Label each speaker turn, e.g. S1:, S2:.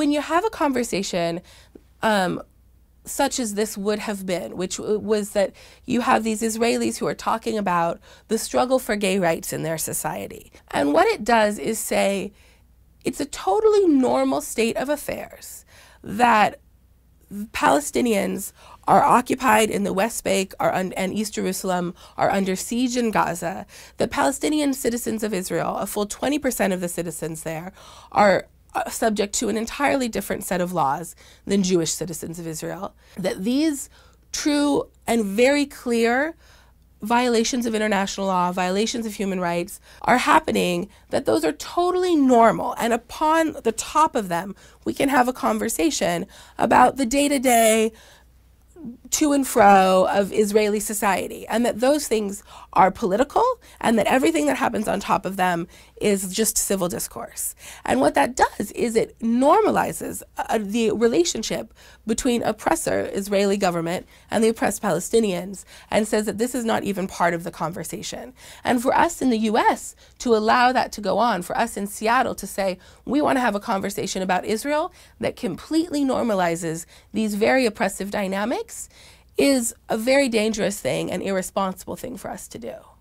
S1: when you have a conversation um, such as this would have been, which was that you have these Israelis who are talking about the struggle for gay rights in their society. And what it does is say it's a totally normal state of affairs that Palestinians are occupied in the West Bank and East Jerusalem, are under siege in Gaza. The Palestinian citizens of Israel, a full 20% of the citizens there, are uh, subject to an entirely different set of laws than Jewish citizens of Israel. That these true and very clear violations of international law, violations of human rights are happening, that those are totally normal. And upon the top of them, we can have a conversation about the day to day to and fro of Israeli society, and that those things are political, and that everything that happens on top of them is just civil discourse. And what that does is it normalizes uh, the relationship between oppressor Israeli government and the oppressed Palestinians, and says that this is not even part of the conversation. And for us in the U.S. to allow that to go on, for us in Seattle to say we want to have a conversation about Israel that completely normalizes these very oppressive dynamics is a very dangerous thing and irresponsible thing for us to do.